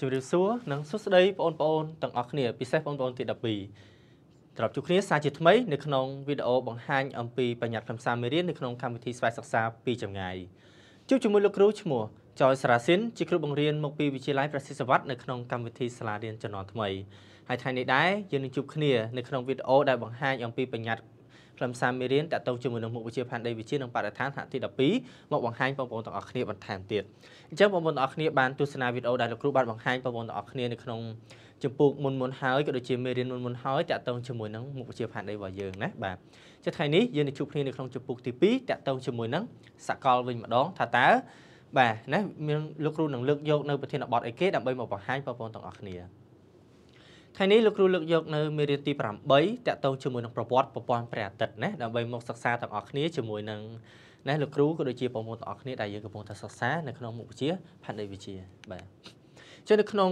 ជម្រាបសួរនិងសួស្តីបងប្អូនទាំងអស់គ្នាពិសេសបងប្អូនទី12ត្រឡប់ជួបគ្នាសារជាថ្មីនៅក្នុងវីដេអូបង្ហាញអំពីបញ្ញត្តិខ្លឹមសារមេរៀននៅក្នុងកម្មវិធីស្វ័យសិក្សាពីចម្ងាយជួបជាមួយលោកគ្រូឈ្មោះចយសារ៉ាស៊ីនជាគ្រូបង្រៀនមកពីវិទ្យាល័យប្រសិទ្ធវត្តនៅក្នុងកម្មវិធីសាលារៀនជំនាន់ថ្មីហើយថ្ងៃនេះដែរយើងនឹងជួបគ្នានៅក្នុងវីដេអូដែលបង្ហាញអំពីបញ្ញត្តិខ្លឹមសារមេរៀនតទៅជាមួយនឹងមុខវិជ្ជាផែនដីវិទ្យានិងបរិស្ថានថ្នាក់ទី12មកបង្ហាញបងប្អូនទាំងអស់គ្នាបន្ថែមទៀតអញ្ចឹងបងប្អូនទាំងអស់គ្នាបានទស្សនាវីដេអូដែលលោកគ្រូបានបង្ហាញបងប្អូនទាំងអស់គ្នានៅក្នុងចំពោះមុនមុនហើយក៏ដូចជាមេរៀនមុនមុនហើយតទៅជាមួយនឹងមុខវិជ្ជាផែនដីរបស់យើងណាបាទចុះថ្ងៃនេះយើងនឹងជួបគ្នានៅក្នុងចំពោះទី2តទៅជាមួយនឹងសកលវិញម្ដងថាតើបាទណាមានលោកគ្រូនឹងលើកយកនៅប្រធានបទអីគេដើម្បីមកបង្ហាញបងប្អូនទាំងអស់គ្នាថ្ងៃនេះលោកគ្រូលើកយកនៅមេរៀនទី8តាក់ទងជាមួយនឹងប្រវត្តិប្រព័ន្ធព្រះអាទិត្យណាដើម្បីមកសិក្សាទាំងអស់គ្នាជាមួយនឹងណាលោកគ្រូក៏ដូចជាបងប្អូនទាំងអស់គ្នាដែលយើងកំពុងតែសិក្សានៅក្នុងមុខវិជ្ជាផែនដីវិទ្យាបាទចឹងនៅក្នុង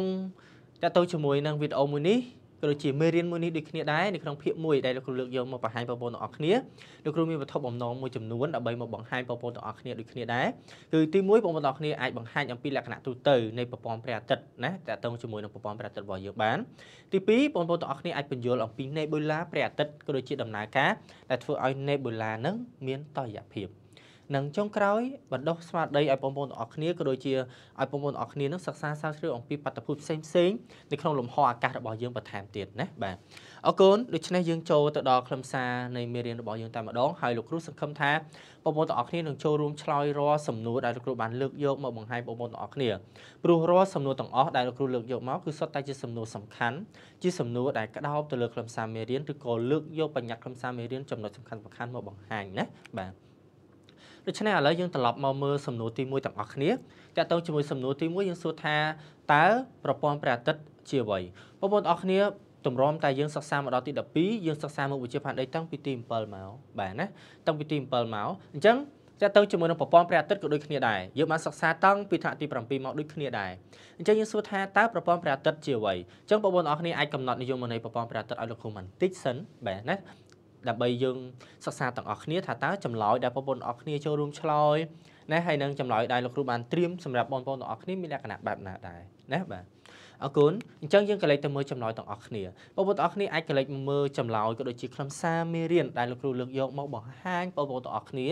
តាក់ទងជាមួយនឹងវីដេអូមួយនេះក៏ដូចជាមេរៀនមួយនេះដូចគ្នាដែរនៅក្នុងភាគមួយដែលលោកគ្រូលើកយកមកបង្ហាញបងប្អូនទាំងអស់គ្នាលោកគ្រូមានវត្ថុបំណងមួយចំនួនដើម្បីមកបង្ហាញបងប្អូនទាំងអស់គ្នាដូចគ្នាដែរគឺទី1បងប្អូនទាំងអស់គ្នាអាចបង្ហាញអំពីលក្ខណៈទូទៅនៃប្រព័ន្ធព្រះអាទិត្យណាតាក់ទងជាមួយនឹងប្រព័ន្ធព្រះអាទិត្យរបស់យើងបានទី2បងប្អូនទាំងអស់គ្នាអាចបញ្យល់អំពី Nebula ព្រះអាទិត្យក៏ដូចជាដំណើរការដែលធ្វើឲ្យ Nebula នឹងមានតុល្យភាពនិងចុងក្រោយបណ្ដុះស្មារតីឲ្យបងប្អូនទាំងអស់គ្នាក៏ដូចជាឲ្យបងប្អូនទាំងអស់គ្នានឹងសិក្សាស្រាវជ្រាវអំពីបាតុភូតផ្សេងផ្សេងនៅក្នុងលំហអាកាសរបស់យើងបន្ថែមទៀតណាបាទអរគុណដូច្នេះយើងចូលទៅដល់ខ្លឹមសារនៃមេរៀនរបស់យើងតែម្ដងហើយលោកគ្រូសង្ឃឹមថាបងប្អូនទាំងអស់គ្នានឹងចូលរួមឆ្លើយរាល់សំណួរដែលលោកគ្រូបានលើកយកមកបង្ហាញបងប្អូនទាំងអស់គ្នាព្រោះរាល់សំណួរទាំងអស់ដែលលោកគ្រូលើកយកមកគឺសុទ្ធតែជាសំណួរសំខាន់ជាសំណួរដែលក្តោបទៅលើខ្លឹមសារមេរៀនឬក៏លើកយកបញ្ញត្តិខ្លឹមសារមេរៀនចំណុចសំខាន់ៗមកបង្ហាញណាបាទដូច្នេះឥឡូវយើងត្រឡប់មកមើលសំណួរទី1ទាំងអស់គ្នាតកតងជាមួយសំណួរទី1យើងសួរថាតើប្រព័ន្ធព្រះអាទិត្យជាអ្វីបងប្អូនទាំងអស់គ្នាម្រាំតែយើងសិក្សាមកដល់ទី12យើងសិក្សាមុខវិជ្ជាផែនដីតាំងពីទី7មកបាទណាតាំងពីទី7មកអញ្ចឹងតែទៅជាមួយនឹងប្រព័ន្ធព្រះអាទិត្យក៏ដូចគ្នាដែរយើងបានសិក្សាតាំងពីថ្នាក់ទី7មកដូចគ្នាដែរអញ្ចឹងយើងសួរថាតើប្រព័ន្ធព្រះអាទិត្យជាអ្វីអញ្ចឹងបងប្អូនអរគ្នាអាចកំណត់និយមន័យប្រព័ន្ធព្រះអាទិត្យឲ្យលោកគ្រូបន្តិចសិនបាទណាដើម្បីយើងសិក្សាទាំងអស់គ្នាថាតើចម្លើយដែលបងប្អូនទាំងអស់គ្នាចូលរួមឆ្លើយណាហើយនឹងចម្លើយដែលលោកគ្រូបានត្រៀមសម្រាប់បងប្អូនទាំងអស់គ្នាមានលក្ខណៈបែបណាដែរណាបាទអរគុណអញ្ចឹងយើងក៏លេចទៅមើលចម្លើយទាំងអស់គ្នាបងប្អូនទាំងអស់គ្នាអាចក៏លេចមើលចម្លើយក៏ដូចជាខ្លឹមសារមេរៀនដែលលោកគ្រូលើកយកមកបង្ហាញបងប្អូនទាំងអស់គ្នា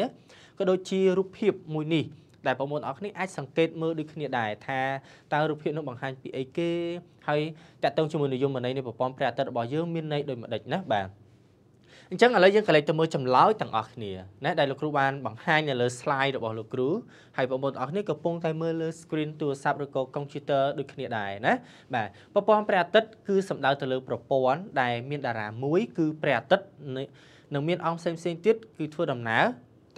ក៏ដូចជារូបភាពមួយនេះដែលបងប្អូនអរគ្នាអាចសង្កេតមើលដូចគ្នាដែរថាតើរូបភាពនោះបង្ហាញពីអីគេហើយតកតងជាមួយនិយមន័យនៃប្រព័ន្ធព្រះអាទិត្យរបស់យើងមានន័យដូចម្ដេចណាបាទអញ្ចឹងឥឡូវយើងក៏លេចទៅមើលចម្លើយទាំងអស់គ្នាណាដែលលោកគ្រូបានបង្ហាញនៅលើ slide របស់លោកគ្រូហើយបងប្អូនទាំងអស់គ្នាក៏ពងតែមើលលើ screen ទូរស័ព្ទឬក៏ computer ដូចគ្នាដែរណាបាទប្រព័ន្ធព្រះអាទិត្យគឺសំដៅទៅលើប្រព័ន្ធដែលមានតារាមួយគឺព្រះអាទិត្យនឹងមានអង្គផ្សេងផ្សេងទៀតគឺធ្វើដំណើរ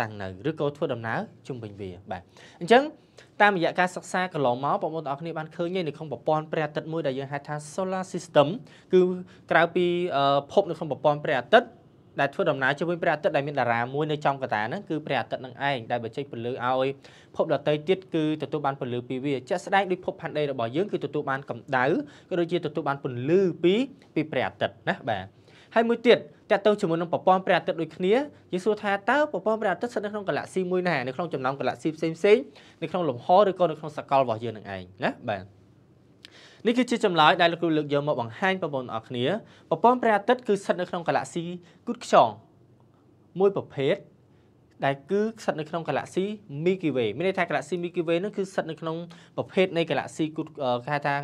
តាំងនៅឬក៏ធ្វើដំណើរជុំវិញវាបាទអញ្ចឹងតាមរយៈការសិក្សាកន្លងមកបងប្អូនទាំងអស់គ្នាបានឃើញនៅក្នុងប្រព័ន្ធព្រះអាទិត្យមួយដែលយើងហៅថា solar system គឺក្រៅពីភពនៅក្នុងប្រព័ន្ធព្រះអាទិត្យដែលធ្វើដំណើរជាមួយព្រះអាទិត្យដែលមានតារាមួយនៅចំកតាហ្នឹងគឺព្រះអាទិត្យនឹងឯងដែលបញ្ចេញពន្លឺឲ្យភពដតីទៀតគឺទទួលបានពន្លឺពីវាជាក់ស្ដែងដោយភពផែនដីរបស់យើងគឺទទួលបានកម្ដៅក៏ដូចជាទទួលបានពន្លឺពីពីព្រះអាទិត្យណាបាទហើយមួយទៀតតើទៅជាមួយនឹងប្រព័ន្ធព្រះអាទិត្យដូចគ្នាយើងសួរថាតើប្រព័ន្ធព្រះអាទិត្យស្ថិតនៅក្នុងកាឡាក់ស៊ីមួយណានៅក្នុងចំណោមកាឡាក់ស៊ីផ្សេងៗនៅក្នុងលំហឬក៏នៅក្នុងសកលរបស់យើងនឹងឯងណាបាទនេះគឺជាចម្លើយដែលលោកគ្រូលើកយកមកបង្ហាញបងប្អូនអរគ្នាប្រព័ន្ធព្រះអាទិត្យគឺស្ថិតនៅក្នុងកាឡាក់ស៊ីគូតខ្យងមួយប្រភេទដែលគឺស្ថិតនៅក្នុងកាឡាក់ស៊ី Milky Way មានន័យថាកាឡាក់ស៊ី Milky Way នោះគឺស្ថិតនៅក្នុងប្រភេទនៃកាឡាក់ស៊ីគូតគេហៅថា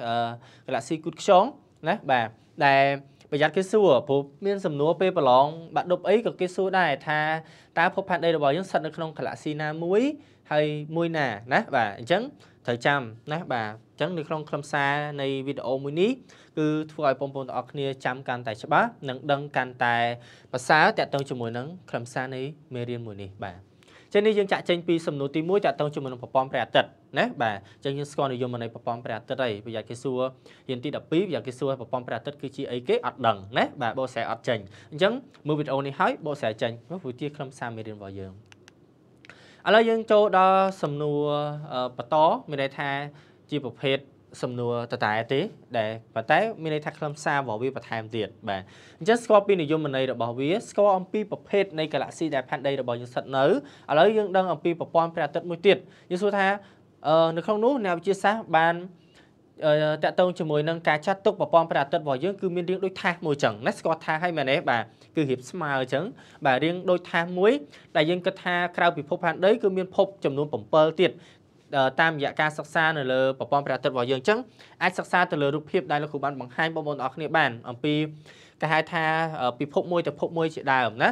កាឡាក់ស៊ីគូតខ្យងណាបាទដែលប្រយ័ត្នគេសួរព្រោះមានសំណួរពេលប្រឡងបាក់ដប់អីក៏គេសួរដែរថាតើភពផែនដីរបស់យើងស្ថិតនៅក្នុងកាឡាក់ស៊ីណាមួយហើយមួយណាណាបាទអញ្ចឹងត្រូវចាំណាបាទអញ្ចឹងនៅក្នុងខ្លឹមសារនៃវីដេអូមួយនេះគឺធ្វើឲ្យបងប្អូនទាំងអស់គ្នាចាំកាន់តែច្បាស់និងដឹងកាន់តែប្រសើរតាក់ទងជាមួយនឹងខ្លឹមសារនៃមេរៀនមួយនេះបាទចឹងនេះយើងចាក់ចេញពីសំណួរទី1តាក់ទងជាមួយនឹងប្រព័ន្ធព្រះអាទិត្យណាបាទចឹងយើងស្គាល់និយមន័យប្រព័ន្ធព្រះអាទិត្យហើយប្រយ័ត្នគេសួររៀនទី12ប្រយ័ត្នគេសួរប្រព័ន្ធព្រះអាទិត្យគឺជាអីគេអត់ដឹងណាបាទបោះស្រែអត់ចេញអញ្ចឹងមើលវីដេអូនេះហើយបោះស្រែចេញព្រោះវាជាខ្លឹមសារមេរៀនរបស់យើងឥឡូវយើងចូលដល់សំណួរបន្តមានន័យថាជាប្រភេទសំណួរតតែទេដែលប៉ុន្តែមានន័យថាខ្លឹមសាររបស់វាបន្ថែមទៀតបាទអញ្ចឹងស្គាល់ពីនិយមន័យរបស់វាស្គាល់អំពីប្រភេទនៃកាឡាក់ស៊ីដែលផែនដីរបស់យើងស្ថិតនៅឥឡូវយើងដឹងអំពីប្រព័ន្ធព្រះអាទិត្យមួយទៀតយើងសួរថា នៅក្នុងនោះអ្នកវិទ្យាសាស្ត្របានតកតងជាមួយនឹងការចាត់ទុកប្រព័ន្ធព្រះអាទិត្យរបស់យើងគឺមានរាងដូចថាសមួយចឹងណាស្គាល់ថាសហើយមែនទេបាទគឺរៀបស្មើចឹងបាទរាងដូចថាសមួយដែលយើងគិតថាក្រៅពិភពផែនដី គឺមានភពចំនួន7ទៀតតាមរយៈការសិក្សានៅលើប្រព័ន្ធព្រះអាទិត្យរបស់យើងចឹងអាចសិក្សាទៅលើរូបភាពដែលលោកគ្រូបានបង្ហាញបងប្អូនទាំងអស់គ្នាបានអំពីគេហៅថាពិភពមួយទៅភពមួយជាដើមណា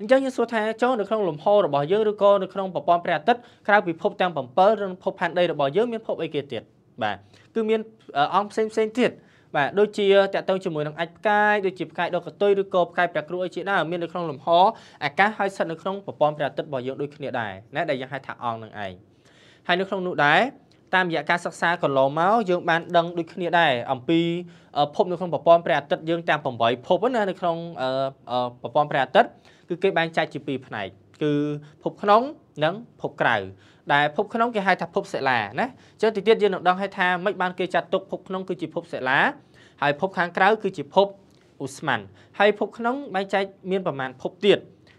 អញ្ចឹងយើងសួរថាចូលនៅក្នុងលំហរបស់យើងឬក៏នៅក្នុងប្រព័ន្ធព្រះអាទិត្យក្រៅពិភពទាំង7ឬភពផែនដីរបស់យើងមានភពអីគេទៀតបាទគឺមានអង្គផ្សេងផ្សេងទៀតបាទដូចជាតកតងជាមួយនឹងអាចផ្កាយដូចជាផ្កាយដកកតុយឬក៏ផ្កាយព្រះគ្រូអីជាដើមមាននៅក្នុងលំហអាកាសហើយស្ថិតនៅក្នុងប្រព័ន្ធព្រះអាទិត្យរបស់យើងដូចគ្នាដែរណាដែលយើងហៅថាអង្គនឹងឯងហើយនៅក្នុងនោះដែរតាមរយៈការសិក្សាកន្លងមកយើងបានដឹងដូចគ្នាដែរអំពី ភពនៅក្នុងប្រព័ន្ធព្រះអាទិត្យយើង តាម8ភពណានៅក្នុងប្រព័ន្ធព្រះអាទិត្យគឺគេបែងចែកជា2ផ្នែក គឺភពក្នុងនិងភពក្រៅដែលភពក្នុងគេហៅថាភពសិលាណាអញ្ចឹងទីទៀតយើងនឹងដឹងឲ្យថាមិនបានគេចាត់ទុកភពក្នុងគឺជាភពសិលាហើយភពខាងក្រៅគឺជាភពអ៊ូស្មានហើយភពក្នុងបែងចែកមានប្រមាណភពទៀត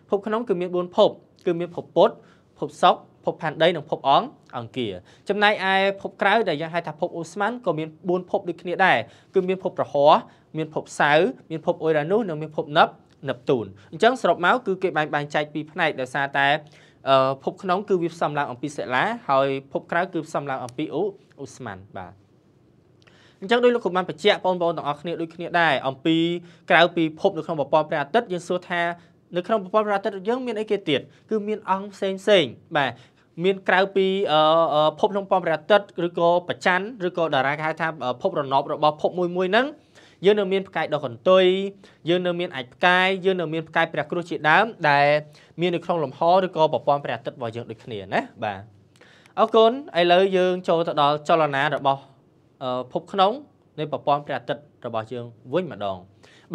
ភពក្នុងគឺមាន4ភព គឺមានភពពុទ្ធភពសុខភពផានដីនិងភពអង្គអង្គាចំណែកឯភពក្រៅដែលយើងហៅថាភពអ៊ូស្មានក៏មាន4ភពដូចគ្នាដែរគឺមានភពប្រហ័សមាន ភពសៅមានភពអ៊ុយរ៉ានុសនិងមានភពណឹបណេបតូនអញ្ចឹងសរុបមកគឺគេបែងបែងចែកពីផ្នែកដោយសារតែភពក្នុងគឺវាផ្សំឡើងអំពីសិលាហើយភពក្រៅគឺផ្សំឡើងអំពីអូអូស្មានបាទអញ្ចឹងដោយលោកគ្រូបានបញ្ជាក់បងប្អូនទាំងអស់គ្នាដូចគ្នាដែរអំពីក្រៅពីភពនៅក្នុងប្រព័ន្ធព្រះអាទិត្យយើងសួរថានៅក្នុងប្រព័ន្ធព្រះអាទិត្យយើង មានអីគេទៀតគឺមានអង្គផ្សេងផ្សេងបាទមានក្រៅពីភពក្នុងប្រព័ន្ធព្រះអាទិត្យឬក៏ប្រច័នឬក៏តារាគេហៅថា ភពរណបរបស់ភពមួយមួយហ្នឹងយើងនៅមានផ្កាយដកកន្ទុយយើងនៅមានអាចផ្កាយយើងនៅមានផ្កាយព្រះគ្រោះជាដើមដែលមាននៅក្នុងលំហឬក៏ប្រព័ន្ធព្រះអាទិត្យរបស់យើងដូចគ្នាណាបាទអរគុណឥឡូវយើងចូលទៅដល់ចលនារបស់ភពក្នុងនៃប្រព័ន្ធព្រះអាទិត្យរបស់យើងវិញម្ដង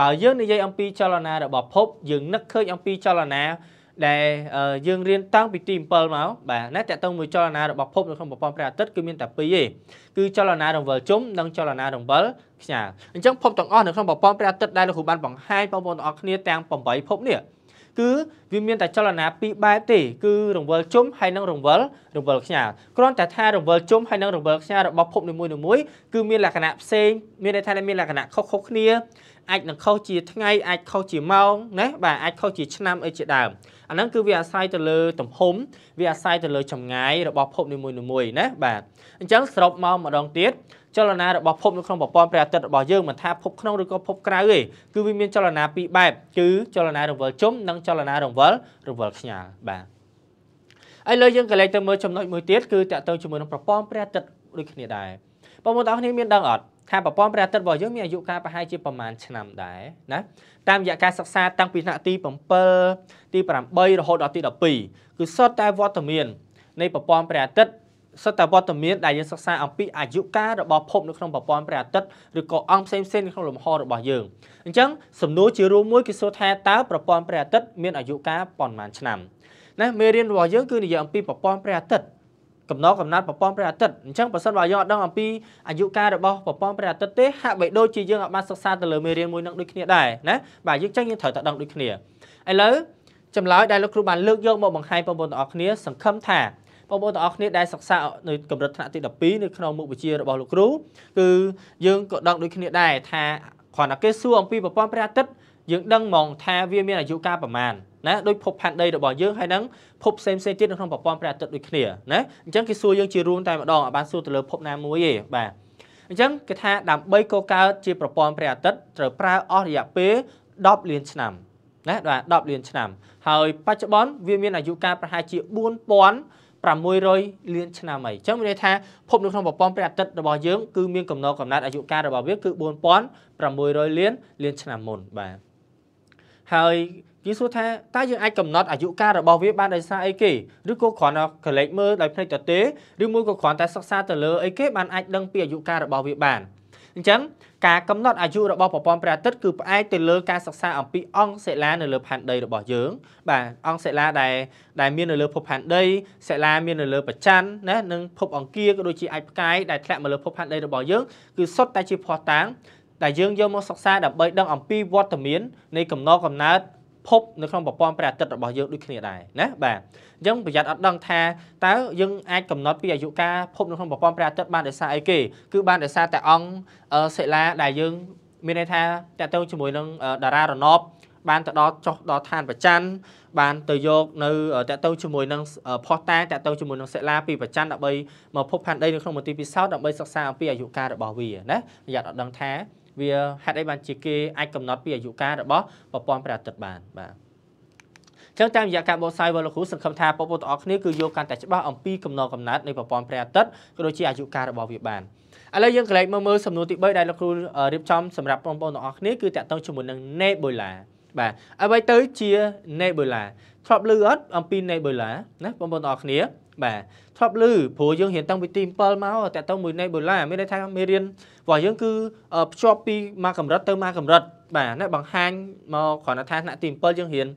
បើយើងនិយាយអំពីចលនារបស់ភពយើងនឹកឃើញអំពីចលនាដែលយើងរៀនតាំងពីទី7មកបាទណាតកតងមួយចលនារបស់ភពនៅក្នុងប្រព័ន្ធព្រះអាទិត្យគឺមានតែពីរទេគឺចលនារង្វិលជុំនិងចលនារង្វិលខ្ញាល់អញ្ចឹងភពទាំងអស់នៅក្នុងប្រព័ន្ធព្រះអាទិត្យដែលលោកគ្រូបានបង្ហាញបងប្អូនទាំងអស់គ្នាទាំង8ភពនេះគឺវាមានតែចលនាពីរបែបទេគឺរង្វិលជុំហើយនិងរង្វិលរង្វិលខ្ញាល់គ្រាន់តែថារង្វិលជុំហើយនិងរង្វិលខ្ញាល់របស់ភពនីមួយៗគឺមានលក្ខណៈផ្សេងមានន័យថាមានលក្ខណៈខុសៗគ្នាអាចនឹងខុសជាថ្ងៃអាចខុសជាម៉ោងណាបាទអាចខុសជាឆ្នាំអីជាដើមអាហ្នឹងគឺវាអាស្រ័យទៅលើទំហំវាអាស្រ័យទៅលើចម្ងាយរបស់ភពនីមួយៗណាបាទអញ្ចឹងសរុបមកម្ដងទៀតចលនារបស់ភពនៅក្នុងប្រព័ន្ធព្រះអាទិត្យរបស់យើងមិនថាភពក្នុងឬក៏ភពក្រៅទេគឺវាមានចលនាពីរបែបគឺចលនារង្វិលជុំនិងចលនារង្វិលរង្វិលខ្ញាល់បាទឥឡូវយើងក៏លេចទៅមើលចំណុចមួយទៀតគឺតកតទៅជាមួយនឹងប្រព័ន្ធព្រះអាទិត្យដូចគ្នាដែរបងប្អូនទាំងអស់គ្នាមានដឹងអត់ថាប្រព័ន្ធព្រះអាទិត្យរបស់យើងមានអាយុកាលប្រហែលជាប្រមាណឆ្នាំដែរណាតាមរយៈការសិក្សាតាំងពីថ្នាក់ទី7ទី8រហូតដល់ទី12គឺសុទ្ធតែវត្តមាននៃប្រព័ន្ធព្រះអាទិត្យសុទ្ធតែវត្តមានដែលយើងសិក្សាអំពីអាយុកាលរបស់ភពនៅក្នុងប្រព័ន្ធព្រះអាទិត្យឬក៏អង្គផ្សេងផ្សេងនៅក្នុងលំហ របស់យើងអញ្ចឹងសំណួរជារួមមួយគឺសួរថាតើប្រព័ន្ធព្រះអាទិត្យមានអាយុកាលប៉ុន្មានឆ្នាំណាមេរៀនរបស់យើងគឺនិយាយអំពីប្រព័ន្ធព្រះអាទិត្យកំណត់កំណត់ប្រព័ន្ធព្រះអាទិត្យអញ្ចឹងបើសិនបើយើងអត់ដឹងអំពីអាយុកាលរបស់ប្រព័ន្ធព្រះអាទិត្យទេហាក់បីដូចជាយើងអាចបានសិក្សាទៅលើមេរៀនមួយនឹងដូចគ្នាដែរណាបាទយើងចឹងយើងត្រូវតែដឹងដូចគ្នាឥឡូវចម្លើយដែលលោកគ្រូបានលើកយកមកបង្ហាញបងប្អូនទាំងអស់គ្នាសង្ឃឹមថាបងប្អូនទាំងអស់គ្នាដែលសិក្សានៅកម្រិតថ្នាក់ទី12នៅក្នុងមុខវិជ្ជារបស់លោកគ្រូគឺយើងក៏ដឹងដូចគ្នាដែរថាគ្រាន់តែគេសួរអំពីប្រព័ន្ធព្រះអាទិត្យយើងដឹងហ្មងថាវាមានអាយុកាលប្រមាណណាដោយភពផែនដីរបស់យើងហើយនឹងភពផ្សេងផ្សេងទៀតនៅក្នុងប្រព័ន្ធព្រះអាទិត្យដូចគ្នាណាអញ្ចឹងគេសួរយើងជារួមតែម្ដងអត់បានសួរទៅលើភពណាមួយទេបាទអញ្ចឹងគេថាដើម្បីកកើតជាប្រព័ន្ធព្រះអាទិត្យត្រូវប្រើអស់រយៈពេល10លានឆ្នាំណាបាទ10លាន ឆ្នាំហើយបច្ចុប្បន្នវាមានអាយុកាលប្រហែលជា4600លានឆ្នាំហើយអញ្ចឹងមានន័យថាភពនៅក្នុងប្រព័ន្ធព្រះអាទិត្យរបស់យើងគឺមានកំណត់កំណត់អាយុកាលរបស់វាគឺ4600លានលាន ឆ្នាំមុនបាទហើយគេសួរថាតើយើងអាចកំណត់អាយុកាលរបស់វាបានដោយសារអីគេឬក៏គ្រាន់តែកលេចមើលដោយភ្នែកតទេឬមួយក៏គ្រាន់តែសិក្សាទៅលើអីគេបានអាចដឹងពីអាយុកាលរបស់វាបានអញ្ចឹងការកំណត់អាយុរបស់ប្រព័ន្ធព្រះអាទិត្យគឺផ្អែកទៅលើការសិក្សាអំពីអង្គសិលានៅលើផែនដីរបស់យើង បាទអង្គសិលាដែលដែលមាននៅលើភពផែនដីសិលាមាននៅលើប្រច័នណានិងភពអង្គារក៏ដូចជាអាចផ្កាយដែលធ្លាក់មកលើភពផែនដីរបស់យើងគឺសុទ្ធតែជាភ័ស្តុតាងដែលយើងយកមកសិក្សាដើម្បីដឹងអំពីវត្តមាននៃកំណត់កំណើតភពនៅក្នុងប្រព័ន្ធព្រះអាទិត្យរបស់យើងដូចគ្នាដែរណាបាទអញ្ចឹងប្រយ័ត្នអត់ដឹងថាតើយើងអាចកំណត់ពីអាយុកាលភពនៅក្នុងប្រព័ន្ធព្រះអាទិត្យបានដោយសារអីគេគឺបានដោយសារតែអង្គសិលាដែលយើងមានន័យថាតើទៅជាមួយនឹងតារារណបបានទៅដល់ចុះដល់ឋានប្រច័ន្ទបានទៅយកនៅ តទៅជាមួយនឹងផោះតាតទៅជាមួយនឹងសិលាពីប្រច័ន្ទដើម្បីមកភពផានដីនៅក្នុងមន្ទីរពិសោធន៍ដើម្បីសិក្សាអំពីអាយុកាលរបស់វាណាប្រយ័ត្នអត់ដឹងថាវាហេតុអីបានជាគេអាចកំណត់ពីអាយុកាលរបស់ប្រព័ន្ធព្រះអាទិត្យបានបាទចឹងតាមរយៈការបោះសាយវលគ្រូសង្ឃឹមថាពុទ្ធបងប្អូនគ្នាគឺយកកាន់តែច្បាស់អំពីកំណត់កំណត់នៃប្រព័ន្ធព្រះអាទិត្យក៏ដូចជាអាយុកាលរបស់វាបានឥឡូវយើងកន្លែងមើលមើលសំណួរទី3ដែលលោកគ្រូរៀបចំសម្រាប់បងប្អូនទាំងអស់គ្នាគឺតាក់ទងជាមួយនឹង Nebula បាទអ្វីទៅ ជា Nebula ធ្លាប់ឮអត់អំពី Nebula ណាបងប្អូនទាំងអស់គ្នាបាទធ្លាប់ឮព្រោះយើងរៀនតាំងពីទី7មកតាក់ទងមួយនៃបូឡាមានន័យថាមេរៀនរបស់យើងគឺភ្ជាប់ពីមួយកម្រិតទៅមួយកម្រិតបាទនេះបង្ហាញមកគ្រាន់តែថាថ្នាក់ទី7យើងរៀន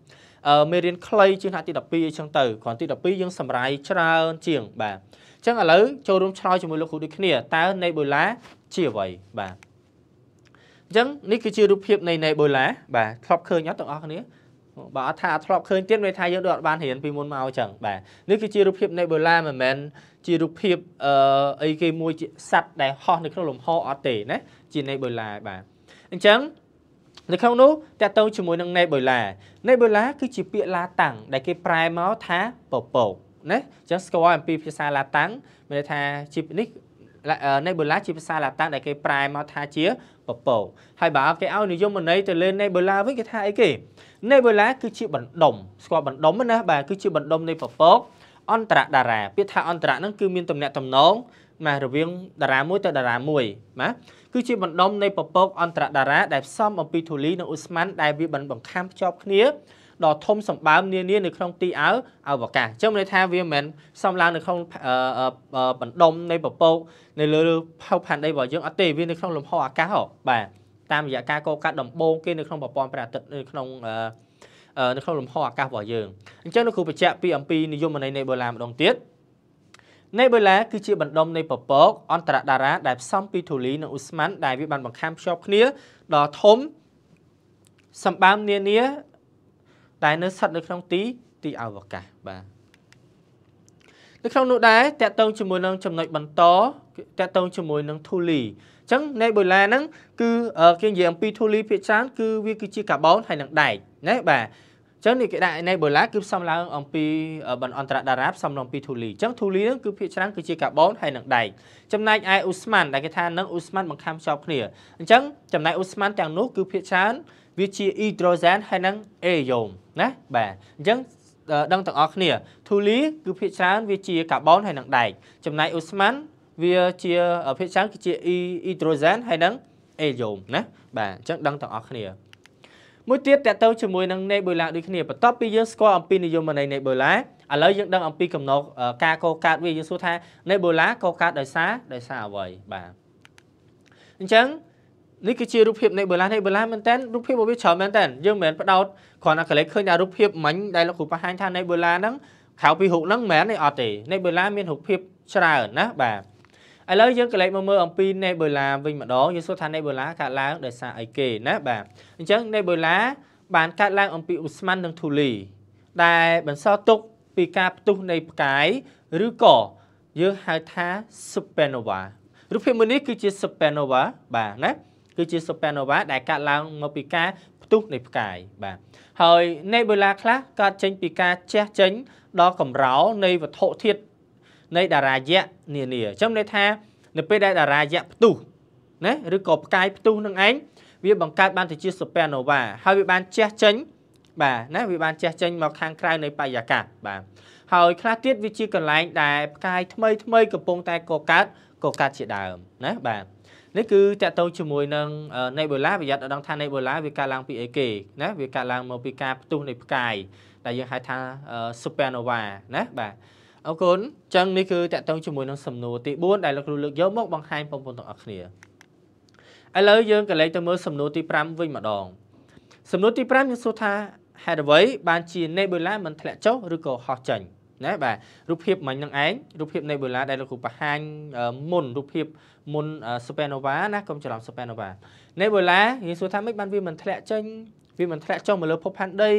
មេរៀនខ្លីជាងថ្នាក់ទី12អីចឹងទៅគ្រាន់ទី12យើងសម្រាយច្រើនជាងបាទអញ្ចឹងឥឡូវចូលរួមឆ្លើយជាមួយលោកគ្រូដូចគ្នាតើនៃបូឡាជាអ្វីបាទអញ្ចឹងនេះគឺជារូបភាពនៃនៃ បូឡាបាទធ្លាប់ឃើញអត់ទាំងអស់គ្នាបើអត់ថាអត់ធ្លាប់ឃើញទៀតវាថាយើងដូចអត់បានរៀនពីមុនមកអញ្ចឹងបាទនេះគឺជារូបភាព Nebula មិនមែនជារូបភាពអឺអីគេមួយជាសัตว์ដែលហោះនៅក្នុងលំហអត់ទេណាជា Nebula បាទអញ្ចឹងនៅក្នុងនោះតកតងជាមួយនឹង Nebula Nebula គឺជាពាក្យឡាតាំងដែលគេ ប្រែមកថាពពកណាអញ្ចឹងស្គាល់អំពីភាសាឡាតាំងមានន័យថាជានេះ Nebula ជាភាសាឡាតាំងដែលគេប្រែមកថាជាពពកហើយបើគេឲ្យនិយមន័យទៅលើ Nebula វិញគេថាអីគេ Nebula គឺជាបណ្ដុំស្គាល់បណ្ដុំណាបាទគឺជាបណ្ដុំនៃពពក អន្តរតារាពាក្យថាអន្តរហ្នឹងគឺមានតំណែងតំណងណារវាងតារាមួយទៅតារាមួយណាគឺជាបណ្ដុំនៃពពកអន្តរតារាដែលផ្សំអំពីធូលីនិងអ៊ូស្មាន់ដែលវាបង្ខាំភ្ជាប់គ្នាដ៏ធំសម្បើមនានានៅក្នុងទីអវអវកាសអញ្ចឹងមានន័យថាវាមិនសំឡើងនៅក្នុងបណ្ដុំនៃពពកនៅលើផៅផែនដីរបស់យើងអត់ទេវានៅក្នុងលំហអាកាសហ៎បាទតាមរយៈការកោកាត់ដំបូងគេនៅក្នុងប្រព័ន្ធព្រះអាទិត្យនៅក្នុងនៅក្នុងលំហអាកាសរបស់យើងអញ្ចឹងលោកគ្រូបញ្ជាក់ពីអំពីនិយមន័យនៃបូឡាម្ដងទៀតនៃបូឡាគឺជាបណ្ដុំនៃពពកអន្តរតារាដែលផ្សំពីធូលីនិងឧស្ម័នដែលវាបានបង្ខំភ្ជាប់គ្នាដល់ធំសម្បើមនានាតែនៅស្ថិតនៅក្នុងទីទីអវកាសបាទនៅក្នុងនោះដែរតកតងជាមួយនឹងចំណុចបន្តតកតងជាមួយនឹងធូលីអញ្ចឹងណេបូឡាហ្នឹងគឺគេនិយាយអំពីធូលីភាគច្រើនគឺវាគឺជាកាបូនហើយនឹងដែកណាបាទអញ្ចឹងនេះគេដាក់ណេបូឡាគឺផ្សំឡើងអំពីបណ្ដអន្តរតារាផ្សំឡើងពីធូលីអញ្ចឹងធូលីហ្នឹងគឺភាគច្រើនគឺជាកាបូនហើយនឹងដែកចំណែកឯអ៊ូស្មានដែលគេថានឹងអ៊ូស្មានបង្ខំជាប់គ្នាអញ្ចឹងចំណែកអ៊ូស្មានទាំងនោះគឺភាគច្រើនវាជាអ៊ីដ្រូសែនហើយនឹងអេយ៉ូមណាបាទអញ្ចឹងដឹងទាំងអស់គ្នាធូលី គឺភាគច្រើនវាជាកាបូនហើយនឹងដែកចំណែកអូស្មាន់វាជាភាគច្រើនគឺជាអ៊ីអ៊ីដ្រូសែនហើយនឹងអេយ៉ូមណាបាទអញ្ចឹងដឹងទាំងអស់គ្នា មួយទៀតតទៅជាមួយនឹង Nebula ដូចគ្នាបន្ទាប់ពីយើងស្គាល់អំពីនិយមន័យ Nebula ឥឡូវយើងដឹងអំពីកំណត់ការកកើតវាយើងសួរថា Nebula កកើតដោយសារដោយសារអ្វីបាទអញ្ចឹងនេះគឺជារូបភាពនៃបឺឡាននេះបឺឡានមែនតើរូបភាពរបស់វាច្រើនមែនតើយើងមិនមែនផ្ដោតគ្រាន់តែកលេចឃើញតែរូបភាពមិញដែលលោកគ្រូបង្ហាញថានៃបឺឡានហ្នឹងក្រៅពីរូបហ្នឹងមិនមែនទេអត់ទេនៃបឺឡានមានរូបភាពច្រើនណាបាទឥឡូវយើងកលេចមកមើលអំពី Nebula វិញម្ដងយើងសួរថា Nebula កើតឡើងដោយសារអីគេណាបាទអញ្ចឹង Nebula បានកើតឡើងអំពីឧស្ម័ននិងធូលី ដែលបន្សល់ទុកពីការផ្ទុះនៃផ្កាយឬក៏យើងហៅថា supernova រូបភាពមួយនេះគឺជា supernova បាទណាគឺជាសូប៉ាណូវ៉ាដែលកើតឡើងមកពីការផ្ទុះនៃផ្កាយបាទហើយ nebula ខ្លះកើតចេញពីការជះចេញដល់កម្រោលនៃវត្ថុធាតុនៃតារាយៈនានាអញ្ចឹងន័យថានៅពេលដែលតារាយៈផ្ទុះណាឬក៏ផ្កាយផ្ទុះនឹងឯងវាបង្កើតបានទៅជា supernova ហើយវាបានជះចេញបាទណាវាបានជះចេញមកខាងក្រៅនៃបរិយាកាសបាទហើយខ្លះទៀតវាជាកន្លែងដែលផ្កាយថ្មីថ្មីកំពុងតែកកើតកកើតជាដើមណាបាទនេះគឺតកតទៅជាមួយនឹងនៃបូឡាប្រយ័ត្នដល់ថានៃបូឡាវាកើតឡើងពីអីគេណាវាកើតឡើងមកពីការផ្ទុះនៃផ្កាយដែលយើងហៅថា supernova ណាបាទអរគុណអញ្ចឹងនេះគឺតកតទៅជាមួយនឹងសំណួរទី4ដែលលោកគ្រូលើកយកមកបង្ហាញបងប្អូនទាំងអស់គ្នាឥឡូវយើងក៏លេខទៅមើលសំណួរទី5វិញម្ដង សំណួរទី5យើងសួរថាហេតុអ្វីបានជា nebula មិនធ្លាក់ចុះឬក៏ហោះចេញណាបាទរូបភាពមិញនឹងឯងរូបភាព Nebula ដែលលោកគ្រូបង្ហាញមុនរូបភាពមុន Supernova ណាកុំច្រឡំ Supernova Nebula និយាយសួរថាម៉េចបានវាមិនធ្លាក់ចេញវាមិនធ្លាក់ចុះមកលើភពផែនដី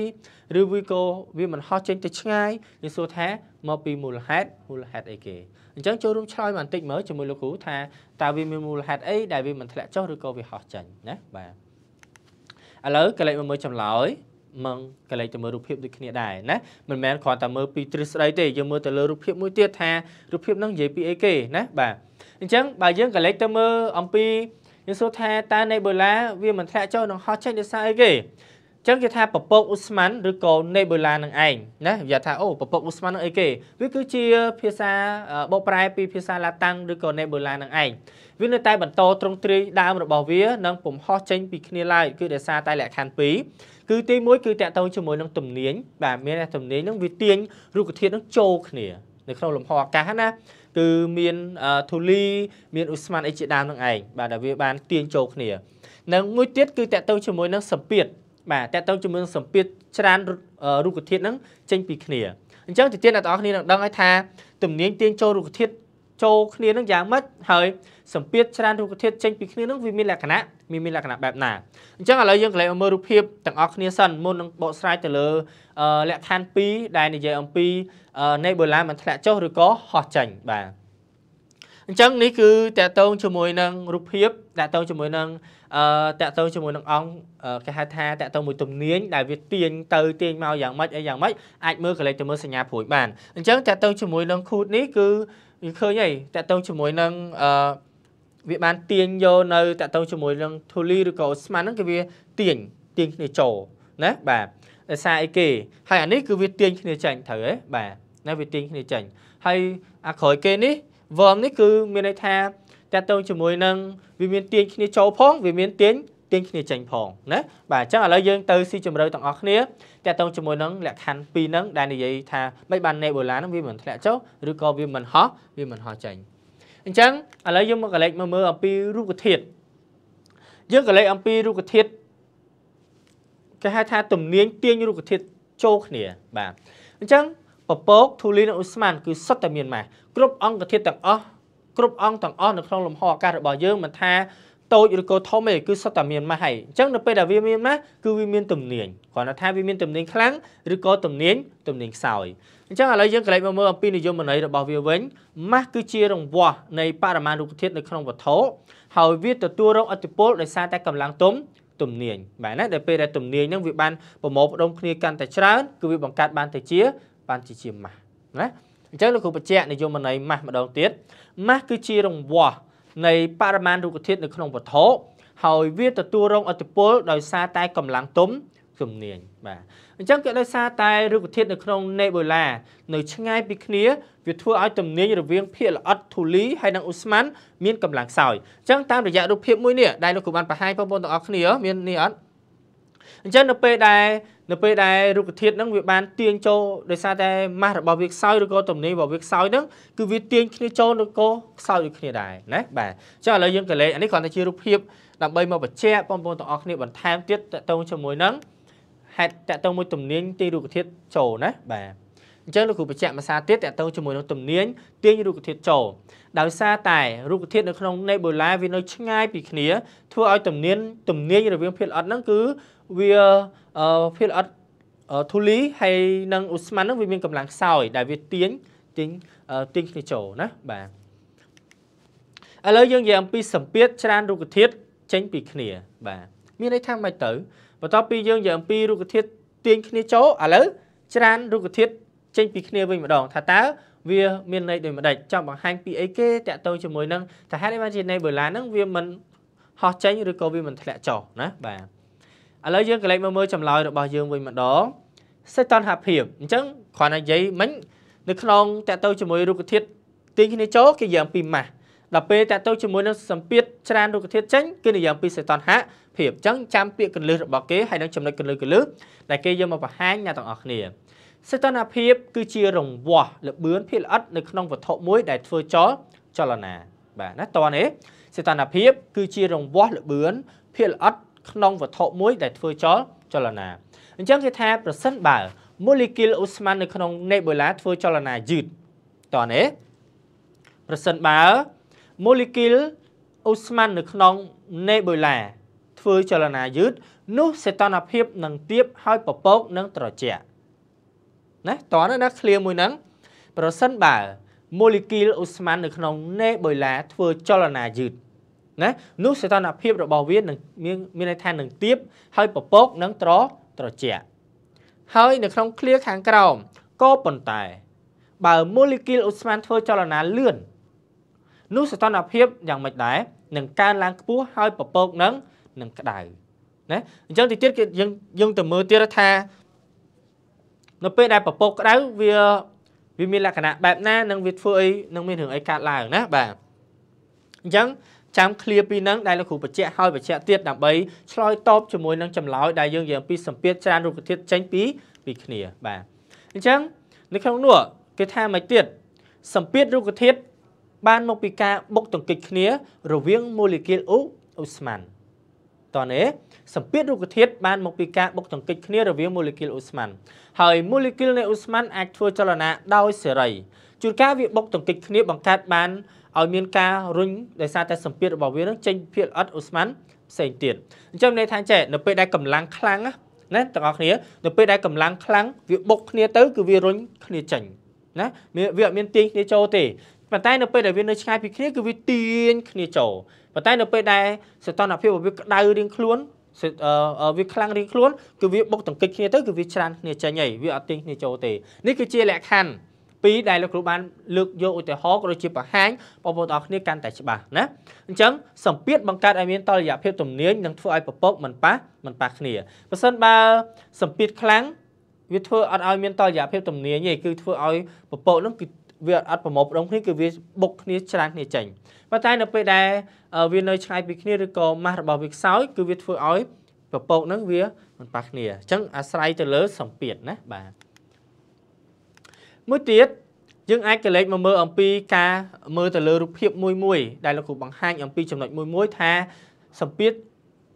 ឬវាក៏វាមិនហោះចេញទៅឆ្ងាយនិយាយសួរថាមកពីមូលហេតុមូលហេតុអីគេអញ្ចឹងចូលរួមឆ្លើយបន្តិចមើលជាមួយលោកគ្រូថាតើវាមានមូលហេតុអីដែលវាមិនធ្លាក់ចុះឬក៏វាហោះចេញណាបាទឥឡូវកលេចមើលចម្លើយម៉ងកលែកទៅមើលរូបភាពដូចគ្នាដែរណាមិនមែនគ្រាន់តែមើលពីទ្រឹស្ដីទេយើងមើលទៅលើរូបភាពមួយទៀតថារូបភាពហ្នឹងនិយាយពីអីគេណាបាទអញ្ចឹងបើយើងកលែកទៅមើលអំពីយើងសួរថាតើ Nebula វាមិនធ្លាក់ចុះនឹងហោះចេញដោយសារអីគេចឹងគេថាពពកអ៊ូស្មាន់ឬក៏ Nebula នឹងឯងណានិយាយថាអូពពកអ៊ូស្មាន់នឹងអីគេវាគឺជា ភាសាបកប្រែពីភាសាឡាតាំងឬក៏ Nebula នឹងឯងវានៅតែបន្តទ្រង់ទ្រាយដើមរបស់វានិងពុំហោះចេញពីគ្នាឡើយគឺដោយសារតែលក្ខខណ្ឌ2គឺទី1គឺតកតងជាមួយនឹងទំនាញបាទមានទំនាញនឹងវាទាញរុក្ខធាតុនឹងចូលគ្នានៅក្នុងលំហអាកាសណាគឺមានធូលីមានឧស្ម័នអីជាដើមនឹងឯងបាទដែលវាបានទាញចូលគ្នានិងមួយទៀតគឺតកតងជាមួយនឹងសម្ពាធបាទតកតងជាមួយនឹងសម្ពាធច្រើនរុក្ខធាតុនឹងចេញពីគ្នាអញ្ចឹងទីទៀតអ្នកទាំងអស់គ្នានឹងដឹងហើយថា ទំនាញទាញចូលរុក្ខធាតុចូលគ្នានឹងយ៉ាងម៉េចហើយសម្ពាធច្រើនរុក្ខធាតុចេញពីគ្នានឹងវាមានលក្ខណៈមានមានលក្ខណៈបែបណាអញ្ចឹងឥឡូវយើងកន្លែងមើលរូបភាពទាំងអស់គ្នាសិនមុននឹងបកស្រាយទៅលើលក្ខខណ្ឌ2ដែលនិយាយអំពី Nebula មិនធ្លាក់ចុះឬក៏ហោះចេញបាទអញ្ចឹងនេះគឺតកតងជាមួយនឹងរូបភាពតកតងជាមួយនឹងអឺតកតងជាមួយនឹងអង្គគេហៅថាតកតងមួយទំនាញដែលវាទាញទៅទាញមកយ៉ាងម៉េចអីយ៉ាងម៉េចអាចមើលកលេចទៅមើលសញ្ញាព្រួយបានអញ្ចឹងតកតងជាមួយនឹងខូតនេះគឺវាឃើញហើយតកតងជាមួយនឹងអឺវាបានទាញយកនៅតកតងជាមួយនឹងធូលីឬក៏អូស្ម៉ានហ្នឹងគឺវាទាញទាញគ្នាចូលណាបាទដោយសារអីគេហើយអានេះគឺវាទាញគ្នាចាញ់ត្រូវហ៎បាទណាវាទាញគ្នាចាញ់ ហើយអាក្រោយគេនេះ worm នេះគឺមានន័យថាតកតងជាមួយនឹងវាមានទាញគ្នាចូលផង វាមានទាញទាញគ្នាចេញផងណាបាទអញ្ចឹងឥឡូវយើងទៅស៊ីជម្រៅទាំងអស់គ្នាតើតើជាមួយនឹងលក្ខខណ្ឌ2ហ្នឹងដែលនិយាយថាមិនបាន Nebula ហ្នឹងវាមិនធ្លាក់ចុះឬក៏វាមិនហោះវាមិនហោះចេញអញ្ចឹងឥឡូវយើងមកកលេចមើលមើលអំពីរូបធាតុយើងកលេចអំពីរូបធាតុគេហៅថាទំនាញទាញរូបធាតុចូលគ្នាបាទអញ្ចឹងពពកធូលីនិងអ៊ូស្មានគឺសុទ្ធតែមានម៉ាសគ្រប់អង្គធាតុទាំងអស់គ្រប់អង្គទាំងអស់នៅក្នុងលំហអាកាសរបស់យើងមិនថាតូចឬក៏ធំទេគឺសុទ្ធតែមានម៉ាស់ហើយអញ្ចឹងនៅពេលដែលវាមានម៉ាស់គឺវាមានទំនាញគ្រាន់តែថាវាមានទំនាញខ្លាំងឬក៏ទំនាញទំនាញខ្សោយអញ្ចឹងឥឡូវយើងក្រឡេកមកមើលអំពីនិយមន័យរបស់វាវិញម៉ាស់គឺជារង្វាស់នៃបរិមាណរូបធាតុនៅក្នុងវត្ថុហើយវាទទួលរងឥទ្ធិពលដោយសារតែកម្លាំងទុំទំនាញបាទណាដែលពេលដែលទំនាញហ្នឹងវាបានប្រមូលផ្ដុំគ្នាកាន់តែច្រើនគឺវាបង្កើតបានទៅជាបានជាជាម៉ាស់ណាអញ្ចឹងលោកគ្រូបញ្ជាក់និយមន័យម៉ាស់ម្ដងទៀតម៉ាស់គឺជារង្វាស់នៃបរិមាណរុក្ខធាតុនៅក្នុងវត្ថុហើយវាទទួលរងឥទ្ធិពលដោយសារតែកម្លាំងទុំជំនាញបាទអញ្ចឹងគឺដោយសារតែរុក្ខធាតុនៅក្នុង Nebula នៅឆ្ងាយពីគ្នាវាធ្វើឲ្យទំនាញរវាងភាគល្អិតធូលីហើយនិងអ៊ូស្មាន់មានកម្លាំងខ្សោយអញ្ចឹងតាមរយៈរូបភាពមួយនេះដែលលោកគ្រូបានបង្ហាញបងប្អូនទាំងអស់គ្នាមាននេះអត់អញ្ចឹងនៅពេលដែលនៅពេលដែលរុក្ខធាតុហ្នឹងវាបានទាញចូលដោយសារតែម៉ាស់របស់វាខ្សោយឬក៏ទំនេររបស់វាខ្សោយហ្នឹងគឺវាទាញគ្នាចូលឬក៏ខ្សោយដូចគ្នាដែរណាបាទចុះឥឡូវយើងក៏លេខអានេះគ្រាន់តែជារូបភាពដើម្បីមកបញ្ជាក់បងប្អូនទាំងអស់គ្នាបន្ថែមទៀតតកតងជាមួយនឹងហេតុតកតងមួយទំនាញទាញរុក្ខធាតុចូលណាបាទអញ្ចឹងលោកគ្រូបញ្ជាក់ភាសាទៀតតកតងជាមួយនឹងទំនាញទាញរុក្ខធាតុចូលដោយសារតែរុក្ខធាតុនៅក្នុង Nebula វានៅឆ្ងាយពីគ្នា ធ្វើឲ្យទំនាញទំនាញរវាងភាគល្អិតហ្នឹងគឺវាអឺភាគល្អិតធូលីហើយនិងអ៊ូស្ម៉ាន់នឹងវាមានកម្លាំងខ្សោយដែលវាទាញទាញទាញគ្នាចូលណាបាទឥឡូវយើងនិយាយអំពីសម្ពាធច្រានរុក្ខធាតុចេញពីគ្នា បាទមានន័យថាមិនទៅបន្ទាប់ពីយើងនិយាយអំពីរុក្ខធាតុទាញគ្នាចូលឥឡូវច្រានរុក្ខធាតុចេញ ពីគ្នាវិញម្ដង ថាតើវាមានន័យដូចម្ដេចចង់បង្ហាញពីអីគេតាក់ទងជាមួយនឹងថាហេតុអីបានជានៃបូឡាហ្នឹងវាមិនហោះចេញឬក៏វាមិនធ្លាក់ចុះណាបាទឥឡូវយើងក៏លេចមកមើលចម្លើយរបស់យើងវិញម្ដងសេតនហភាពអញ្ចឹងគ្រាន់តែនិយាយមិញនៅក្នុងតកតទៅជាមួយរុក្ខធាតុទាញគ្នាចូលគេយ៉ាងពីម៉ាស់ដល់ពេលតកតទៅជាមួយនឹងសម្ពាធច្រានរុក្ខធាតុចេញគឺនិយាយពីសេតនហភាពអញ្ចឹងចាំពាក្យកលឹះរបស់គេហើយនឹងចំណុចកលឹះកលឹះដែលគេយកមកបង្ហាញអ្នកទាំងអស់គ្នាសេតនភាពគឺជារង្វាស់ លបឿនភាគល្អិតនៅក្នុងវត្ថុមួយដែលធ្វើចលចលនាបាទណាតនេះសេតនភាពគឺជារង្វាស់លបឿនភាគល្អិតក្នុងវត្ថុមួយដែលធ្វើចលចលនាអញ្ចឹងគេថាប្រសិនបើ molecule អូស្មန်នៅក្នុង nebula ធ្វើចលនាយឺតតើណាប្រសិនបើ molecule អូស្មန်នៅក្នុង nebula ធ្វើចលនាយឺតនោះសីតុណ្ហភាពនឹងទាបហើយពពកនឹងត្រជាក់ណាតើណាឃ្លាមួយហ្នឹង ប្រសិនបើ molecule អូស្មန်នៅក្នុង nebula ធ្វើចលនាយឺតណានោះសីតុណ្ហភាពរបស់វានឹងមានមានន័យថានឹងទាបហើយពពកនឹងត្រត្រជាក់ហើយនៅក្នុងឃ្លាខាងក្រោមក៏ប៉ុន្តែ បើម៉ូលេគុលអូស្មန်ធ្វើចលនាលឿននោះសីតុណ្ហភាពយ៉ាងម៉េចដែរនឹងកើនឡើងខ្ពស់ហើយពពកនឹងនឹងក្តៅណាអញ្ចឹងទីទៀតគេយើងយើងទៅមើលទៀតថានៅពេលដែលពពកក្តៅវាវាមានលក្ខណៈបែបណានិងវាធ្វើអីនឹងមានរឿងអីកើតឡើងណាបាទអញ្ចឹងចាំឃ្លាពីនឹងដែលលោកគ្រូបញ្ជាក់ហើយបញ្ជាក់ទៀតដើម្បីឆ្លើយតបជាមួយនឹងចម្លើយដែលយើងនិយាយអំពីសម្ពាធច្រើនរូបធាតុចេញពីពីគ្នាបាទអញ្ចឹងនៅក្នុងនោះគេថាមកទៀតសម្ពាធរូបធាតុបាន មកពីការបុកទង្គិចគ្នា រវាងម៉ូលេគុលអូអូស្មန်តនេះសម្ពាធរូបធាតុបានមកពីការបុកទង្គិចគ្នា រវាងម៉ូលេគុលអូស្មန်ហើយម៉ូលេគុលនៃអូស្មန်អាចធ្វើចលនាដោយសេរីជួនកាលវាបុកទង្គិចគ្នាបង្កើតបានឲ្យមានការរុញដោយសារតែសម្ពាធរបស់វានឹងចេញភាគល្អិតអូស្មန်ផ្សេងទៀតអញ្ចឹងន័យថាចេះនៅពេលដែលកម្លាំងខ្លាំងណាទាំងអស់គ្នានៅពេលដែលកម្លាំងខ្លាំងវាបុកគ្នាទៅគឺវារុញគ្នាចេញណាវាអត់មានទាញគ្នាចូលទេប៉ុន្តែនៅពេលដែលវានៅឆ្ងាយពីគ្នាគឺវាទាញគ្នាចូលប៉ុន្តែនៅពេលដែលសីតុណ្ហភាពរបស់វាក្តៅរៀងខ្លួនវាខ្លាំងរៀងខ្លួនគឺវាបុកទង្គិចគ្នាទៅគឺវាច្រានគ្នាចេញហើយវាអត់ទាញគ្នាចូលទេនេះគឺជាលក្ខខណ្ឌពីរដែលលោកគ្រូបានលើកយកឧទាហរណ៍ក៏ដូចជាបង្ហាញបងប្អូនទាំងអស់គ្នាកាន់តែច្បាស់ណាអញ្ចឹងសម្ពាធបង្កើតឲ្យមានតលយៈភាពទំនាញនិងធ្វើឲ្យពពកមិនប៉ះមិនប៉ះគ្នាបើសិនបើសម្ពាធខ្លាំងវាធ្វើអត់ឲ្យមានតលយៈភាពទំនាញទេគឺធ្វើឲ្យពពកនឹងគឺវាអត់ប្រមូលផ្ដុំគ្នាគឺវាបុកគ្នាច្រើនគ្នាចេញប៉ុន្តែនៅពេលដែលវានៅឆ្ងាយពីគ្នាឬក៏ម៉ាស់របស់វាខ្សោយគឺវាធ្វើឲ្យពពកនឹងវាមិនប៉ះគ្នាអញ្ចឹងអាស្រ័យទៅលើសម្ពាធណាបាទមួយទៀតយើងអាចកលេចមកមើលអំពីការមើលទៅលើរូបភាពមួយមួយ ដែលលោកគ្រូបង្ហាញអំពីចំណុចមួយមួយថាសម្ពាធ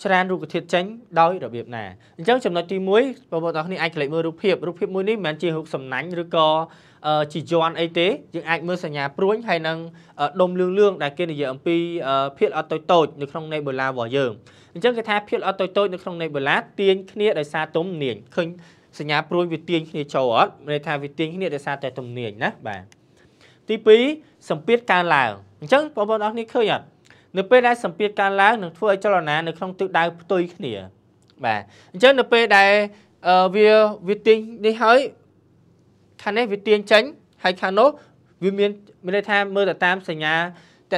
ច្រានរុក្ខធាតុចេញដោយរបៀបណាអញ្ចឹងចំណុចទី1បងប្អូនទាំងគ្នាអាចក្លេចមើលរូបភាពរូបភាពមួយនេះមិនមែនជារូបសំណាញ់ឬក៏ជាយន់អីទេយើងអាចមើលសញ្ញាព្រួញហើយនឹងដុំលឿងលឿងដែលគេនិយាយអំពី ភាពអត់តូចតូចនៅក្នុង Nebula របស់យើងអញ្ចឹងគេថាភាពអត់តូចតូចនៅក្នុង Nebula ទាញគ្នាដោយសារទុំនាញឃើញសញ្ញាព្រួយវាទាញគ្នាចូលអត់ន័យថាវាទាញគ្នាដោយសារតែទំនាញណាបាទទី2សម្ពាធកើនឡើងអញ្ចឹងបងប្អូនអរគ្នាឃើញអត់នៅពេលដែលសម្ពាធកើនឡើងនឹងធ្វើឲ្យចលនានៅក្នុងទិសដៅផ្ទុយគ្នាបាទអញ្ចឹងនៅពេលដែលវាវាទាញនេះហើយខាងនេះវាទាញចេញហើយខាងនោះវាមានមានន័យថាមើលទៅតាមសញ្ញា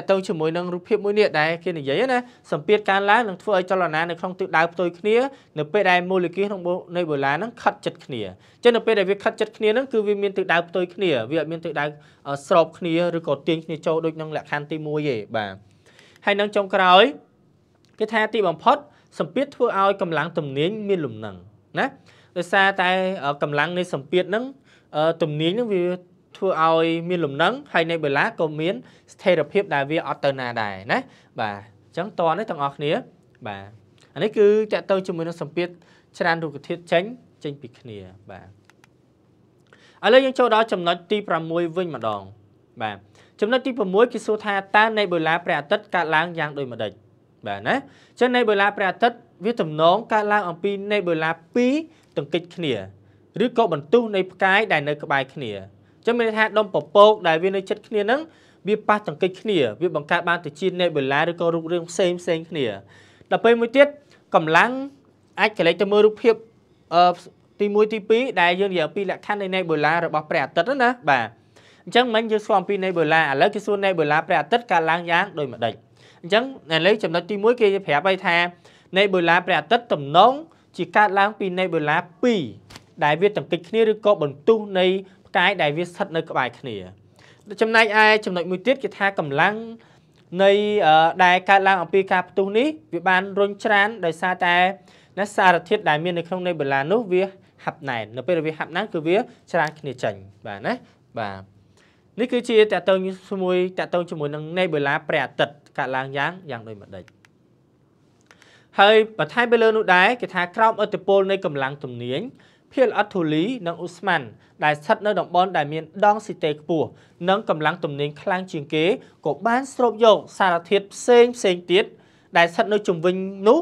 តទៅជាមួយនឹងរូបភាពមួយនេះដែរគេនិយាយណាសម្ពាធកើនឡើងនឹងធ្វើឲ្យចលនានៅក្នុងទិសដៅផ្ទុយគ្នានៅពេលដែលមូលគីក្នុងនៃបូឡាហ្នឹងខិតជិតគ្នាអញ្ចឹងនៅពេលដែលវាខិតជិតគ្នាហ្នឹងគឺវាមានទិសដៅផ្ទុយគ្នាវាអត់មានទិសដៅស្របគ្នាឬក៏ទាញគ្នាចូលដូចក្នុងលក្ខខណ្ឌទី1ទេបាទហើយនឹងចុងក្រោយគេថាទីបំផុតសម្ពាធធ្វើឲ្យកម្លាំងទំនាញមានលំនឹងណាដោយសារតែកម្លាំងនៃសម្ពាធហ្នឹងទំនាញហ្នឹងវាធ្វើឲ្យមានលំនឹងហើយនៃបេឡាក៏មាន ស្ថិរភាពដែលវាអត់ទៅណាដែរណាបាទអញ្ចឹងតននេះទាំងអស់គ្នាបាទអានេះគឺតកទៅជាមួយនឹងសម្ពាធច្រើនរុក្ខធាតុចេញចេញពីគ្នាបាទឥឡូវយើងចូលដល់ចំណុចទី6វិញម្ដង បាទចំណុចទី6គេសួរថាតើនៃបេឡាព្រះអាទិត្យកើតឡើងយ៉ាងដូចម្ដេចបាទណាអញ្ចឹងនៃបេឡាព្រះអាទិត្យវាទំនងកើតឡើងអំពី នៃបេឡា2ទង្គិច គ្នា ឬក៏បន្ទុះនៃផ្កាយដែលនៅក្បែរគ្នាចឹងមានន័យថាដុំពពក ដែលវានៅជិតគ្នាហ្នឹងវាប៉ះទង្គិចគ្នាវាបង្កើតបានទៅជា nebula ឬក៏រូបរាងផ្សេងផ្សេងគ្នាដល់ពេលមួយទៀតកម្លាំងអាចកលេចទៅមើលរូបភាពទី1ទី2ដែលយើងនិយាយពីលក្ខខណ្ឌនៃ nebula របស់ព្រះអាទិត្យណាបាទអញ្ចឹងមិញយើងស្គាល់អំពី nebula ឥឡូវគេសួរ nebula ព្រះអាទិត្យកើតឡើងយ៉ាងដូចម្ដេចអញ្ចឹងឥឡូវចំណុចទី1គេប្រាប់ឲ្យថា nebula ព្រះអាទិត្យទំនងជាកើតឡើងពី nebula 2ដែលវាទង្គិចគ្នាឬក៏បន្ទុះនៃកាយដែលវាស្ថិតនៅក្បែរគ្នា ចំណែកឯចំណុចមួយទៀតគឺថាកម្លាំងនៃដែលកើតឡើងអំពីការផ្ទុះនេះវាបានរុញច្រានដោយសារតែណាសារធាតុដែលមាននៅក្នុងនៃបេឡានោះវាហាប់ណែននៅពេលដែលវាហាប់ណែនគឺវា ច្រានគ្នាចេញបាទណាបាទនេះគឺជាតកតងជាមួយតកតងជាមួយនឹងនៃបេឡាព្រះអាទិត្យកើតឡើងយ៉ាងយ៉ាងដូចម្ដេចហើយបន្ថែមពីលើនោះដែរគេថាក្រោមឥទ្ធិពលនៃកម្លាំងទំនាញភាគអាតូលីនិងអ៊ូស្ម៉ាន់ដែលស្ថិតនៅតំបន់ដែលមានដងស៊ីតេខ្ពស់និងកម្លាំងទំនេញខ្លាំងជាងគេក៏បានស្រូបយកសារធាតុផ្សេងផ្សេងទៀតដែលស្ថិតនៅជំវិញនោះ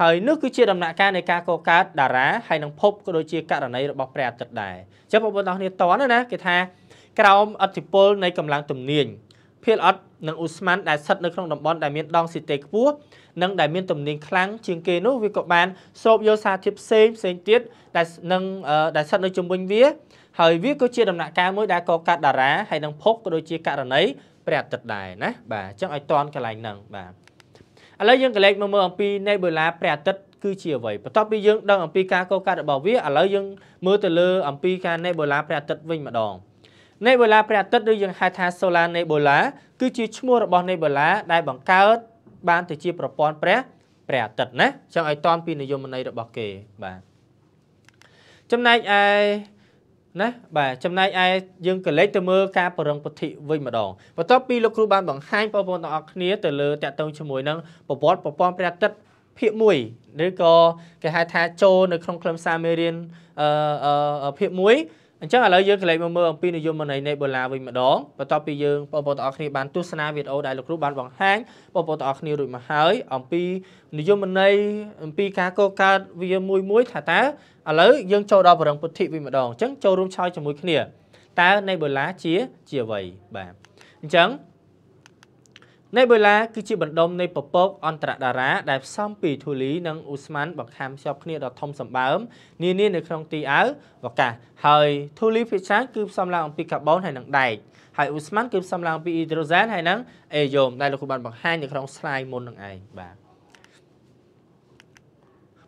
ហើយនេះគឺជាដំណាក់កាលនៃការកកើតតារាហើយនឹងភពក៏ដូចជាករណីរបស់ព្រះអាទិត្យដែរអញ្ចឹងបងប្អូនទាំងគ្នាតន់ណាគេថាក្រោមអធិពលនៃកម្លាំងទំនាញភាលអត់និងអ៊ូស្ម៉ាន់ដែលស្ថិតនៅក្នុងតំបន់ដែលមានដងស៊ីតេខ្ពស់និងដែលមានទំនាញខ្លាំងជាងគេនោះវាក៏បានសូបយកសារធាតុផ្សេងផ្សេងទៀតដែលនឹងដែលស្ថិតនៅជុំវិញវា ហើយវាក៏ជាដំណាក់កាលមួយដែលកកើតតារាហើយនឹងភពក៏ដូចជាករណីព្រះអាទិត្យដែរណាបាទអញ្ចឹងឲ្យតន់កន្លែងហ្នឹងបាទឥឡូវយើងកលែកមកមើលអំពី Nebula ព្រះអាទិត្យគឺជាអ្វីបន្ទាប់ពីយើងដឹងអំពីការកកើតរបស់វាឥឡូវយើងមើលទៅលើអំពីការ Nebula ព្រះអាទិត្យវិញម្ដង Nebula ព្រះអាទិត្យឬយើងហៅថា Solar Nebula គឺជាឈ្មោះរបស់ Nebula ដែលបង្កើតបានទៅជាប្រព័ន្ធព្រះព្រះអាទិត្យណាចង់ឲ្យតន់ពីនិយមន័យរបស់គេបាទចំណែកឯណាបាទចំណែកឯយើងក៏លេចទៅមើលការប្រឹងពុទ្ធិវិញម្ដងបន្ទាប់ពីលោកគ្រូបានបង្ហាញបងប្អូនទាំងអស់គ្នាទៅលើតកតងជាមួយនឹងប្រវត្តិប្រព័ន្ធព្រះអាទិត្យភាគ1ឬក៏គេហៅថាចូលនៅក្នុងខ្លឹមសារមេរៀនអឺភាគ1អញ្ចឹងឥឡូវយើងក្លែកមកមើលអំពីនិយមន័យនៃដុល្លារវិញម្ដងបន្ទាប់ពីយើងបងប្អូនទាំងអស់គ្នាបានទស្សនាវីដេអូដែលលោកគ្រូបានបង្ហាញបងប្អូនទាំងអស់គ្នារួចមកហើយអំពីនិយមន័យអំពីការកកើតវាមួយមួយថាតើឥឡូវយើងចូលដល់បរិង្គពុទ្ធិវិញម្ដងអញ្ចឹងចូលរួមឆោយជាមួយគ្នាតើនៃដុល្លារជាជាអ្វីបាទអញ្ចឹងនៃបុឡាគឺជាបណ្ដុំនៃពពកអន្តរតារាដែលផ្សំពីធូលីនិងអ៊ូស្មានបង្ខាំជាប់គ្នាដ៏ធំសម្បើមនានានៅក្នុងទីអាវវកាសហើយធូលីភាគច្រើនគឺផ្សំឡើងអំពីកាបូនហើយនិងដែកហើយអ៊ូស្មានគឺផ្សំឡើងពីអ៊ីដ្រូសែនហើយនិងអេយ៉ូមដែលលោកគ្រូបានបង្ហាញនៅក្នុងស្លាយមុននឹងឯងបាទ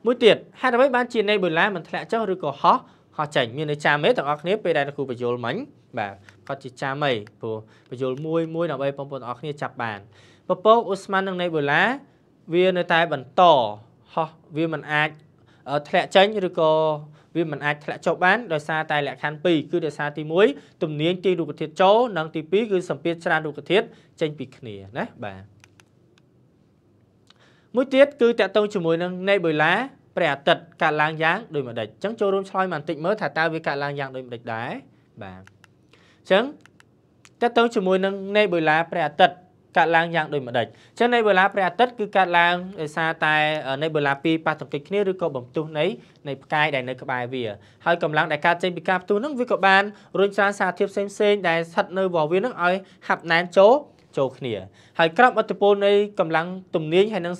មួយទៀតហេតុអ្វីបានជានៃបុឡាមិនធ្លាក់ចុះឬក៏ហោះហោះចេញមានន័យចាំទេទាំងអស់គ្នាពេលដែលលោកគ្រូបញ្យល់មិញបាទគាត់ជាចាំអីព្រោះបញ្យលមួយមួយដើម្បីបងប្អូនទាំងអស់គ្នាចាប់បានពពកអូស្មန်និងណេបូឡាវានៅតែបន្តហោះវាមិនអាចធ្លាក់ចេញឬក៏វាមិនអាចធ្លាក់ចុះបានដោយសារតែលក្ខខណ្ឌ2គឺដោយសារទី1ទំនាញទីរូបធាតុចូលនិងទី2គឺសម្ពាធច្រើនរូបធាតុចេញពីគ្នាណាបាទមួយទៀតគឺតកតងជាមួយនឹង Nebula ព្រះអាទិត្យកើតឡើងយ៉ាងដូចម្ដេចអញ្ចឹងចូលរួមឆ្លើយបន្តិចមើលថាតើវាកើតឡើងយ៉ាងដូចម្ដេចដែរបាទអញ្ចឹងតទៅជាមួយនឹងនៃបុលាព្រះអាទិត្យកាត់ឡើងយ៉ាងដូចម្ដេចអញ្ចឹងនៃបុលាព្រះអាទិត្យគឺកាត់ឡើងដោយសារតែនៃបុលាពីរប៉ះទង្គិចគ្នាឬក៏បំទុះនៃនៃផ្កាយដែលនៅក្បែរវាហើយកម្លាំងដែលកើតចេញពីការផ្ទុះហ្នឹងវាក៏បានរុញច្រានសារធាតុផ្សេងៗដែលស្ថិតនៅវរវានឹងឲ្យហាប់ណែនចូលចូលគ្នាហើយក្របអត្តពលនៃកម្លាំងទំនាញហើយនឹង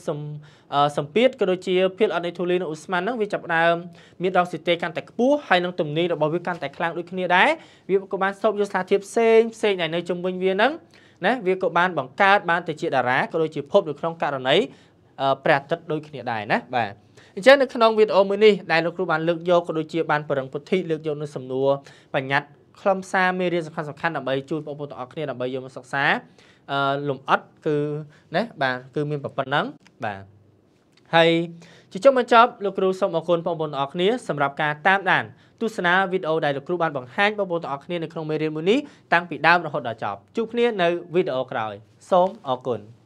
សម្ពាធក៏ដូចជាភាពអត់នៃធូលីនៅអូស្មန်ហ្នឹងវាចាប់ដើមមានដងស៊ីតេកាន់តែខ្ពស់ហើយនឹងទំនាញរបស់វាកាន់តែខ្លាំងដូចគ្នាដែរវាក៏បានស្រូបយកសារធាតុផ្សេងផ្សេងដែលនៅជុំវិញវាហ្នឹងណាវាក៏បានបង្កើតបានទៅជាតារាក៏ដូចជាភពនៅក្នុងករណីព្រះអាទិត្យដូចគ្នាដែរណាបាទអញ្ចឹងនៅក្នុងវីដេអូមួយនេះដែលលោកគ្រូបានលើកយកក៏ដូចជាបានបរិង្គពុទ្ធិលើកយកនៅសំណួរបញ្ញត្តិខ្លឹមសារមេរៀនសំខាន់ៗដើម្បីជួយបងប្អូនទាំងអស់គ្នាដើម្បីយកមកសិក្សាលំអិតគឺណាបាទគឺមានប៉ុណ្ណឹងបាទហើយជាចុងបញ្ចប់លោកគ្រូសូមអរគុណបងប្អូនទាំងអស់គ្នាសម្រាប់ការតាមដានទស្សនាវីដេអូដែលលោកគ្រូបានបង្ហាញបងប្អូនទាំងអស់គ្នានៅក្នុងមេរៀនមួយនេះតាំងពីដើមរហូតដល់ចប់ជួបគ្នានៅវីដេអូក្រោយសូមអរគុណ